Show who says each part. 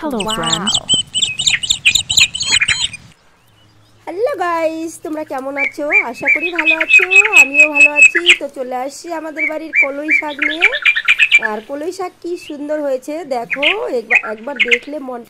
Speaker 1: hello
Speaker 2: hello guys তোমরা কেমন আছো আশা করি ভালো আছো আমিও ভালো আছি তো চলে আসছি আমাদের বাড়ির কলই শাক নিয়ে আর কলই শাক কি সুন্দর হয়েছে দেখো একবার একবার দেখলে মন